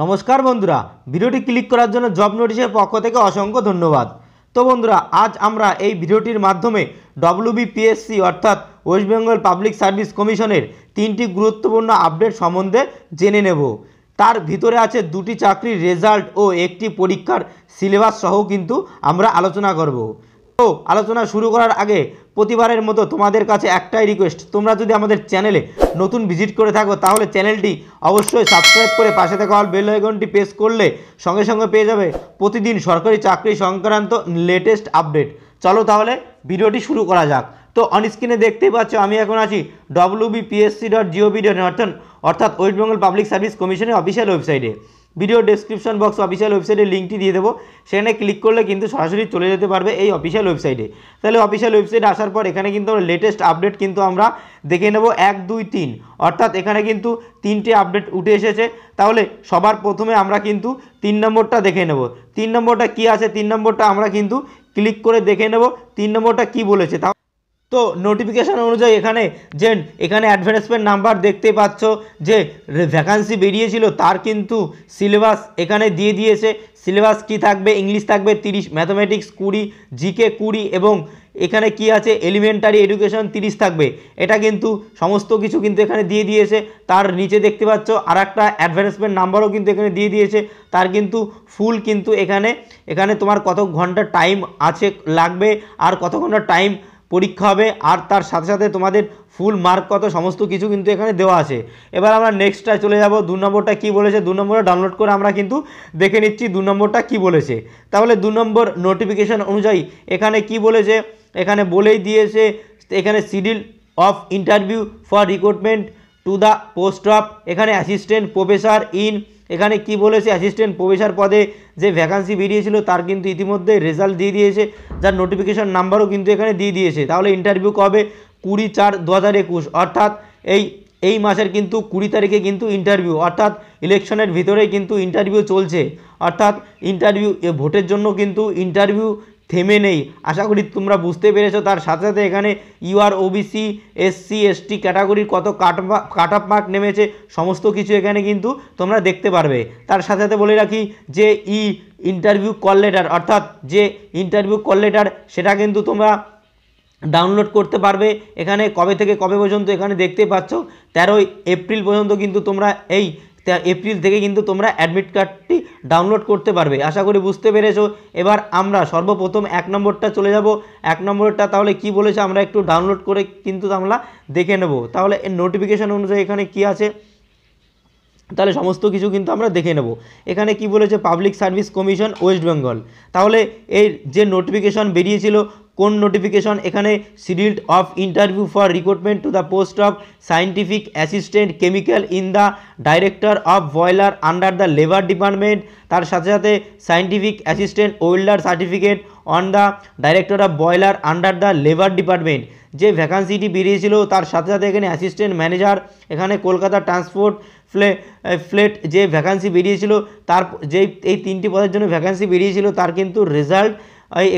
নমস্কার বন্ধুরা ভিডিওটি ক্লিক করার জন্য জব নোটিশের পক্ষ থেকে অসংখ্য ধন্যবাদ তো বন্ধুরা আজ আমরা এই ভিডিওটির মাধ্যমে ডব্লিউবিপিএসসি অর্থাৎ ওয়েস্ট বেঙ্গল পাবলিক সার্ভিস কমিশনের তিনটি গুরুত্বপূর্ণ আপডেট সম্বন্ধে জেনে নেব তার ভিতরে আছে দুটি চাকরির রেজাল্ট ও একটি পরীক্ষার সিলেবাস সহ কিন্তু আমরা আলোচনা করব তো আলোচনা শুরু করার আগে প্রতিবারের মতো তোমাদের কাছে একটাই রিকোয়েস্ট তোমরা যদি আমাদের চ্যানেলে নতুন ভিজিট করে থাকো তাহলে চ্যানেলটি অবশ্যই সাবস্ক্রাইব করে পাশে থাকা হল বেল আইকনটি প্রেস করলে সঙ্গে সঙ্গে পেয়ে যাবে প্রতিদিন সরকারি চাকরি সংক্রান্ত লেটেস্ট আপডেট চলো তাহলে ভিডিওটি শুরু করা যাক তো অনস্ক্রিনে দেখতেই পাচ্ছ আমি এখন আছি ডব্লিউবিপিএসসি ডট জিওভি ডট অর্থাৎ ওয়েস্ট বেঙ্গল পাবলিক সার্ভিস কমিশনের অফিসিয়াল ওয়েবসাইটে ভিডিও ডেসক্রিপশন বক্স অফিসিয়াল ওয়েবসাইটের লিঙ্কটি দিয়ে দেবো সেখানে ক্লিক করলে কিন্তু সরাসরি চলে যেতে পারবে এই অফিসিয়াল ওয়েবসাইটে তাহলে অফিসিয়াল ওয়েবসাইট আসার পর এখানে কিন্তু আমরা লেটেস্ট আপডেট কিন্তু আমরা দেখে নেব এক দুই তিন অর্থাৎ এখানে কিন্তু তিনটে আপডেট উঠে এসেছে তাহলে সবার প্রথমে আমরা কিন্তু তিন নম্বরটা দেখে নেব তিন নম্বরটা কি আছে তিন নম্বরটা আমরা কিন্তু ক্লিক করে দেখে নেব তিন নম্বরটা কি বলেছে তো নোটিফিকেশান অনুযায়ী এখানে যে এখানে অ্যাডভার্টাইজমেন্ট নাম্বার দেখতে পাচ্ছ যে ভ্যাকান্সি বেরিয়েছিল তার কিন্তু সিলেবাস এখানে দিয়ে দিয়েছে সিলেবাস কি থাকবে ইংলিশ থাকবে তিরিশ ম্যাথমেটিক্স কুড়ি জিকে কুড়ি এবং এখানে কি আছে এলিমেন্টারি এডুকেশন তিরিশ থাকবে এটা কিন্তু সমস্ত কিছু কিন্তু এখানে দিয়ে দিয়েছে তার নিচে দেখতে পাচ্ছ আর একটা অ্যাডভার্টাইজমেন্ট নাম্বারও কিন্তু এখানে দিয়ে দিয়েছে তার কিন্তু ফুল কিন্তু এখানে এখানে তোমার কত ঘন্টা টাইম আছে লাগবে আর কত ঘন্টা টাইম পরীক্ষা হবে আর তার সাথে সাথে তোমাদের ফুল মার্ক কত সমস্ত কিছু কিন্তু এখানে দেওয়া আছে এবার আমরা নেক্সটটা চলে যাব দু নম্বরটা কী বলেছে দু নম্বরটা ডাউনলোড করে আমরা কিন্তু দেখে নিচ্ছি দু নম্বরটা কী বলেছে তাহলে দু নম্বর নোটিফিকেশান অনুযায়ী এখানে কি বলেছে এখানে বলেই দিয়েছে এখানে schedule of interview for recruitment to the post of এখানে অ্যাসিস্ট্যান্ট প্রফেসর ইন এখানে কি বলেছে অ্যাসিস্ট্যান্ট প্রফেসর পদে যে ভ্যাকান্সি বেরিয়েছিল তার কিন্তু ইতিমধ্যে রেজাল্ট দিয়ে দিয়েছে যার নোটিফিকেশান নাম্বারও কিন্তু এখানে দিয়ে দিয়েছে তাহলে ইন্টারভিউ কবে কুড়ি চার দু অর্থাৎ এই এই মাসের কিন্তু কুড়ি তারিখে কিন্তু ইন্টারভিউ অর্থাৎ ইলেকশনের ভিতরে কিন্তু ইন্টারভিউ চলছে অর্থাৎ ইন্টারভিউ ভোটের জন্য কিন্তু ইন্টারভিউ থেমে নেই আশা করি তোমরা বুঝতে পেরেছো তার সাথে সাথে এখানে ইউআর ওবিসি এসসি এসটি ক্যাটাগরির কত কাট কাট মার্ক নেমেছে সমস্ত কিছু এখানে কিন্তু তোমরা দেখতে পারবে তার সাথে সাথে বলে রাখি যে ই ইন্টারভিউ কল লেটার অর্থাৎ যে ইন্টারভিউ কল লেটার সেটা কিন্তু তোমরা ডাউনলোড করতে পারবে এখানে কবে থেকে কবে পর্যন্ত এখানে দেখতে পাচ্ছ তেরোই এপ্রিল পর্যন্ত কিন্তু তোমরা এই এপ্রিল থেকে কিন্তু তোমরা অ্যাডমিট কার্ডটি ডাউনলোড করতে পারবে আশা করি বুঝতে পেরেছো এবার আমরা সর্বপ্রথম এক নম্বরটা চলে যাব এক নম্বরটা তাহলে কি বলেছে আমরা একটু ডাউনলোড করে কিন্তু আমরা দেখে নেব তাহলে এর নোটিফিকেশান অনুযায়ী এখানে কি আছে তাহলে সমস্ত কিছু কিন্তু আমরা দেখে নেব এখানে কি বলেছে public service commission West Bengal তাহলে এই যে নোটিফিকেশান বেরিয়েছিল কোন নোটিফিকেশন এখানে scheduled of interview for recruitment to the post of scientific assistant chemical in the director of boiler under the labour department তার সাথে সাথে scientific assistant welder certificate on the director of boiler under the labour department যে ভ্যাকান্সিটি বেরিয়েছিল তার সাথে সাথে এখানে অ্যাসিস্ট্যান্ট ম্যানেজার এখানে কলকাতা ট্রান্সপোর্ট ফ্লে ফ্লেট যে ভ্যাকান্সি বেরিয়েছিল তার যেই এই তিনটি পদের জন্য ভ্যাকান্সি বেরিয়েছিল তার কিন্তু রেজাল্ট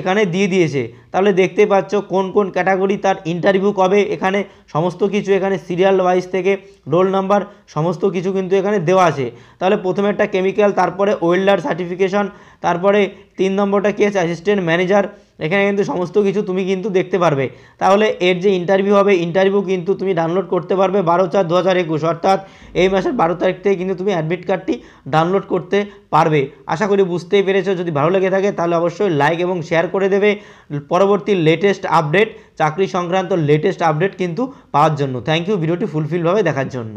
এখানে দিয়ে দিয়েছে তাহলে দেখতে পাচ্ছ কোন কোন ক্যাটাগরি তার ইন্টারভিউ কবে এখানে সমস্ত কিছু এখানে সিরিয়াল ওয়াইজ থেকে রোল নাম্বার সমস্ত কিছু কিন্তু এখানে দেওয়া আছে তাহলে প্রথমে একটা কেমিক্যাল তারপরে ওয়েল্ডার সার্টিফিকেশন তারপরে তিন নম্বরটা কি আছে অ্যাসিস্ট্যান্ট ম্যানেজার এখানে কিন্তু সমস্ত কিছু তুমি কিন্তু দেখতে পারবে তাহলে এর যে ইন্টারভিউ হবে ইন্টারভিউ কিন্তু তুমি ডাউনলোড করতে পারবে বারো চার দু হাজার একুশ অর্থাৎ এই মাসের বারো তারিখ থেকে কিন্তু তুমি অ্যাডমিট কার্ডটি ডাউনলোড করতে পারবে আশা করি বুঝতেই পেরেছো যদি ভালো লেগে থাকে তাহলে অবশ্যই লাইক এবং শেয়ার করে দেবে পরবর্তী লেটেস্ট আপডেট চাকরি সংক্রান্ত লেটেস্ট আপডেট কিন্তু পাওয়ার জন্য থ্যাংক ইউ ভিডিওটি ফুলফিলভাবে দেখার জন্য